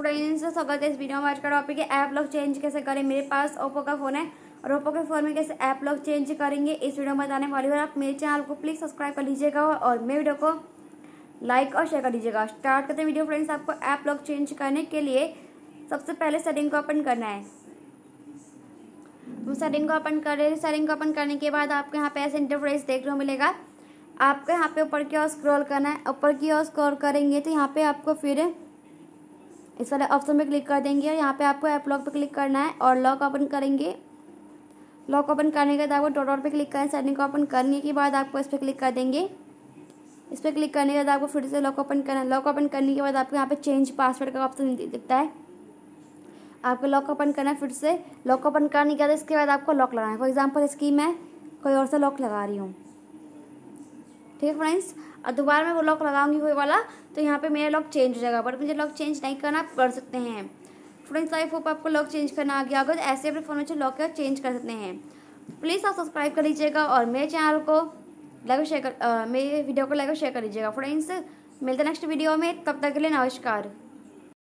friends स्वागत है इस वीडियो में आज का टॉपिक है ऐप लॉक चेंज कैसे करें मेरे पास ओप्पो का फ़ोन है और ओप्पो के फ़ोन में कैसे ऐप लॉक चेंज करेंगे इस वीडियो में बताने वाली हूँ आप मेरे चैनल को प्लीज़ सब्सक्राइब कर लीजिएगा और मेरे वीडियो को लाइक और शेयर कर लीजिएगा स्टार्ट करते हैं वीडियो फ्रेंड्स आपको ऐप लॉक चेंज करने के लिए सबसे पहले सेटिंग को ओपन करना है सेटिंग तो को ओपन कर रहे सेटिंग को ओपन करने के बाद आपको यहाँ पे ऐसे इंटरफेस देखने को मिलेगा आपको यहाँ पे ऊपर की ओर स्क्रॉल करना है ऊपर की ओर स्क्रॉल करेंगे तो यहाँ पे आपको फिर इस वाले ऑप्शन पे क्लिक कर देंगे और यहाँ पे आपको ऐप लॉक पे क्लिक करना है और लॉक ओपन करेंगे लॉक ओपन करने के बाद आपको डॉट डॉट पे क्लिक करें सेटिंग को ओपन करने के बाद आपको इस पर क्लिक कर देंगे इस पर क्लिक करने के बाद आपको फिर से लॉक ओपन करना है लॉक ओपन करने के बाद आपको यहाँ पे चेंज पासवर्ड का ऑप्शन दिखता है आपको लॉक ओपन करना है फिर से लॉक ओपन करने के बाद इसके बाद आपको लॉक लगाना है फॉर एग्जाम्पल इसकी मैं कोई और सा लॉक लगा रही हूँ ठीक है फ्रेंड्स और दोबारा मैं वो लॉक लगाऊंगी हुई वाला तो यहाँ पे मेरा लॉक चेंज हो जाएगा बट मुझे लॉक चेंज नहीं करना पड़ सकते हैं फ्रेंड्स लाइफ होप आपको लॉक चेंज करना आ गया अगर तो ऐसे अपने फ़ोन में लॉक चेंज कर सकते हैं प्लीज़ आप सब्सक्राइब कर लीजिएगा और मेरे चैनल को लाइक शेयर कर मेरे वीडियो को लाइक शेयर कर लीजिएगा फ्रेंड्स मिलते नेक्स्ट वीडियो में तब तक के लिए नमस्कार